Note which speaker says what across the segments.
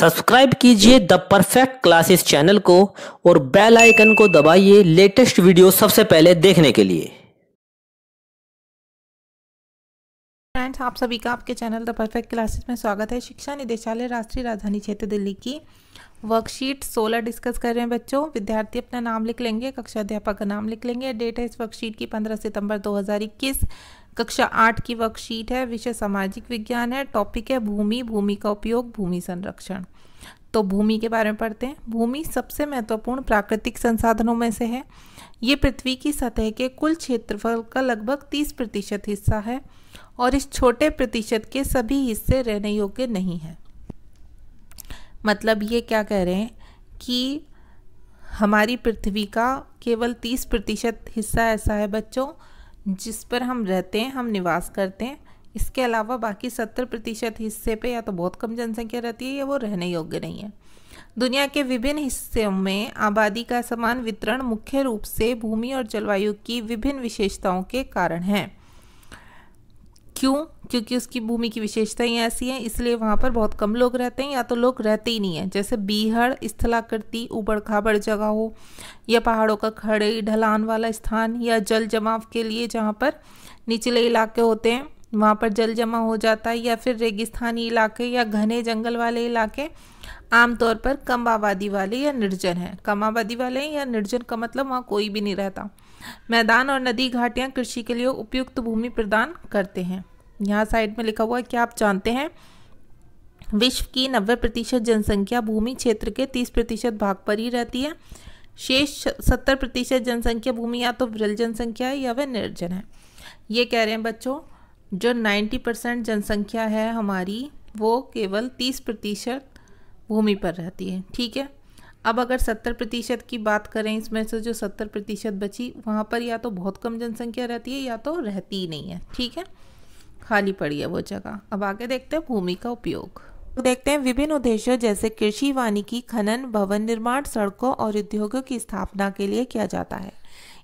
Speaker 1: subscribe कीजिए the perfect classes channel को और बेल आइकन को दबाइए लेटेस्ट वीडियो सबसे पहले देखने के लिए फ्रेंड्स आप सभी का आपके चैनल द परफेक्ट क्लासेस में स्वागत है शिक्षा निदेशालय राष्ट्रीय राजधानी क्षेत्र दिल्ली की वर्कशीट 16 डिस्कस कर रहे हैं बच्चों विद्यार्थी अपना नाम लिख लेंगे कक्षा अध्यापक का नाम लिख लेंगे डेट है इस वर्कशीट की 15 सितंबर 2021 कक्षा आठ की वर्कशीट है विषय सामाजिक विज्ञान है टॉपिक है भूमि भूमि का उपयोग भूमि संरक्षण तो भूमि के बारे में पढ़ते हैं भूमि सबसे महत्वपूर्ण प्राकृतिक संसाधनों में से है ये पृथ्वी की सतह के कुल क्षेत्रफल का लगभग 30 प्रतिशत हिस्सा है और इस छोटे प्रतिशत के सभी हिस्से रहने योग्य नहीं हैं मतलब ये क्या कह रहे हैं कि हमारी पृथ्वी का केवल तीस प्रतिशत हिस्सा ऐसा है बच्चों जिस पर हम रहते हैं हम निवास करते हैं इसके अलावा बाकी सत्तर प्रतिशत हिस्से पे या तो बहुत कम जनसंख्या रहती है या वो रहने योग्य नहीं है दुनिया के विभिन्न हिस्सों में आबादी का समान वितरण मुख्य रूप से भूमि और जलवायु की विभिन्न विशेषताओं के कारण है क्यों क्योंकि उसकी भूमि की विशेषताएं ऐसी हैं इसलिए वहाँ पर बहुत कम लोग रहते हैं या तो लोग रहते ही नहीं हैं जैसे बीहड़ स्थलाकृति उबड़ खाबड़ जगह हो या पहाड़ों का खड़े ढलान वाला स्थान या जल जमाव के लिए जहाँ पर निचले इलाके होते हैं वहाँ पर जल जमा हो जाता है या फिर रेगिस्तानी इलाके या घने जंगल वाले इलाके आमतौर पर कम आबादी वाले या निर्जन हैं कम आबादी वाले या निर्जन का मतलब वहाँ कोई भी नहीं रहता मैदान और नदी घाटियाँ कृषि के लिए उपयुक्त भूमि प्रदान करते हैं यहाँ साइड में लिखा हुआ है क्या आप जानते हैं विश्व की नब्बे प्रतिशत जनसंख्या भूमि क्षेत्र के तीस प्रतिशत भाग पर ही रहती है शेष सत्तर प्रतिशत जनसंख्या भूमि या तो विरल जनसंख्या है या वह निर्जन है ये कह रहे हैं बच्चों जो 90 परसेंट जनसंख्या है हमारी वो केवल 30 प्रतिशत भूमि पर रहती है ठीक है अब अगर 70 प्रतिशत की बात करें इसमें से जो 70 प्रतिशत बची वहाँ पर या तो बहुत कम जनसंख्या रहती है या तो रहती ही नहीं है ठीक है खाली पड़ी है वो जगह अब आगे देखते हैं भूमि का उपयोग तो देखते हैं विभिन्न उद्देश्यों जैसे कृषि वानिकी खनन भवन निर्माण सड़कों और उद्योगों की स्थापना के लिए किया जाता है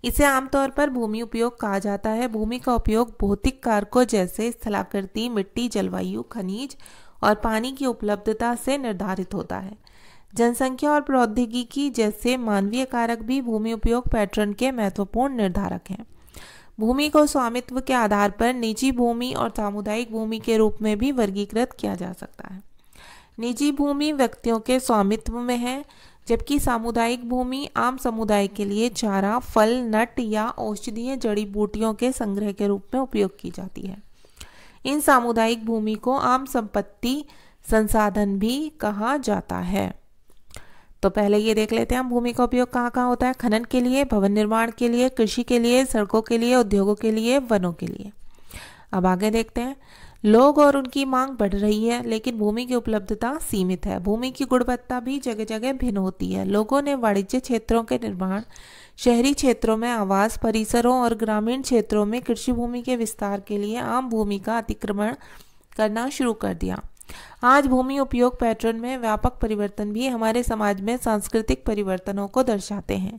Speaker 1: इसे आमतौर पर भूमि उपयोग कहा जाता है भूमि का उपयोग भौतिक कारकों जैसे स्थलाकृति मिट्टी जलवायु खनिज और पानी की उपलब्धता से निर्धारित होता है जनसंख्या और प्रौद्योगिकी जैसे मानवीय कारक भी भूमि उपयोग पैटर्न के महत्वपूर्ण निर्धारक हैं भूमि को स्वामित्व के आधार पर निजी भूमि और सामुदायिक भूमि के रूप में भी वर्गीकृत किया जा सकता है निजी भूमि व्यक्तियों के स्वामित्व में है जबकि सामुदायिक भूमि आम समुदाय के लिए चारा फल नट या औषधीय जड़ी बूटियों के संग्रह के रूप में उपयोग की जाती है इन सामुदायिक भूमि को आम संपत्ति संसाधन भी कहा जाता है तो पहले ये देख लेते हैं हम भूमि का उपयोग कहाँ कहाँ होता है खनन के लिए भवन निर्माण के लिए कृषि के लिए सड़कों के लिए उद्योगों के लिए वनों के लिए अब आगे देखते हैं लोग और उनकी मांग बढ़ रही है लेकिन भूमि की उपलब्धता सीमित है भूमि की गुणवत्ता भी जगह जगह भिन्न होती है लोगों ने वाणिज्य क्षेत्रों के निर्माण शहरी क्षेत्रों में आवास परिसरों और ग्रामीण क्षेत्रों में कृषि भूमि के विस्तार के लिए आम भूमि का अतिक्रमण करना शुरू कर दिया आज भूमि उपयोग पैटर्न में व्यापक परिवर्तन भी हमारे समाज में सांस्कृतिक परिवर्तनों को दर्शाते हैं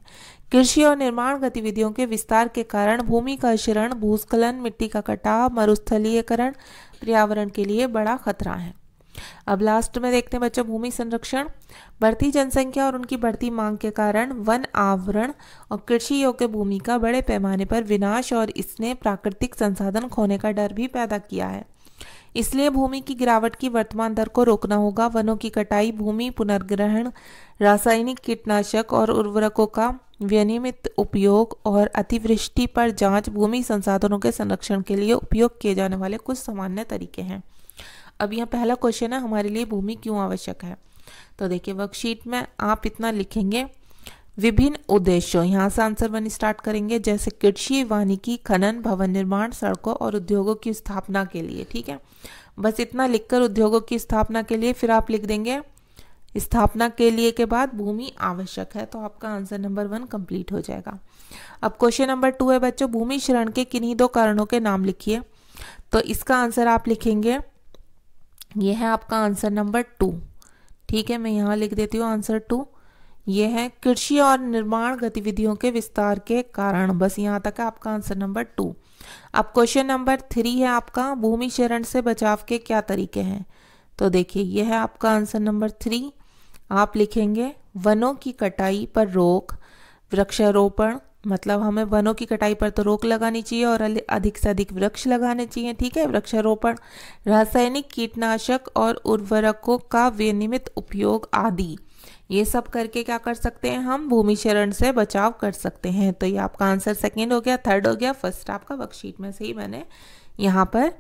Speaker 1: कृषि और निर्माण गतिविधियों के विस्तार के कारण भूमि का क्षरण भूस्खलन मिट्टी का कटाव मरुस्थलीयकरण पर्यावरण के लिए बड़ा खतरा है अब लास्ट में देखते हैं बच्चों भूमि संरक्षण बढ़ती जनसंख्या और उनकी बढ़ती मांग के कारण वन आवरण और कृषि योग्य भूमि का बड़े पैमाने पर विनाश और इसने प्राकृतिक संसाधन खोने का डर भी पैदा किया है इसलिए भूमि की गिरावट की वर्तमान दर को रोकना होगा वनों की कटाई भूमि पुनर्ग्रहण रासायनिक कीटनाशक और उर्वरकों का विनियमित उपयोग और अतिवृष्टि पर जांच भूमि संसाधनों के संरक्षण के लिए उपयोग किए जाने वाले कुछ सामान्य तरीके हैं अब यह पहला क्वेश्चन है हमारे लिए भूमि क्यों आवश्यक है तो देखिए वर्कशीट में आप इतना लिखेंगे विभिन्न उद्देश्यों यहाँ से आंसर वन स्टार्ट करेंगे जैसे कृषि वानिकी खनन भवन निर्माण सड़कों और उद्योगों की स्थापना के लिए ठीक है बस इतना लिखकर उद्योगों की स्थापना के लिए फिर आप लिख देंगे स्थापना के लिए के बाद भूमि आवश्यक है तो आपका आंसर नंबर वन कंप्लीट हो जाएगा अब क्वेश्चन नंबर टू है बच्चों भूमि शरण के किन्हीं दो कारणों के नाम लिखिए तो इसका आंसर आप लिखेंगे ये है आपका आंसर नंबर टू ठीक है मैं यहाँ लिख देती हूँ आंसर टू ये है कृषि और निर्माण गतिविधियों के विस्तार के कारण बस यहाँ तक है आपका आंसर नंबर टू अब क्वेश्चन नंबर थ्री है आपका भूमि चरण से बचाव के क्या तरीके हैं तो देखिए यह है आपका आंसर नंबर थ्री आप लिखेंगे वनों की कटाई पर रोक वृक्षारोपण मतलब हमें वनों की कटाई पर तो रोक लगानी चाहिए और अधिक से अधिक वृक्ष लगाने चाहिए ठीक है वृक्षारोपण रासायनिक कीटनाशक और उर्वरकों का विनियमित उपयोग आदि ये सब करके क्या कर सकते हैं हम भूमि शरण से बचाव कर सकते हैं तो ये आपका आंसर सेकेंड हो गया थर्ड हो गया फर्स्ट आपका वर्कशीट में से ही मैंने यहाँ पर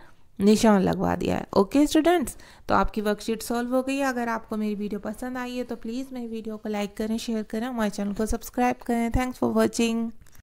Speaker 1: निशान लगवा दिया है ओके स्टूडेंट्स तो आपकी वर्कशीट सॉल्व हो गई है अगर आपको मेरी वीडियो पसंद आई है तो प्लीज़ मेरी वीडियो को लाइक करें शेयर करें हमारे चैनल को सब्सक्राइब करें थैंक्स फॉर वॉचिंग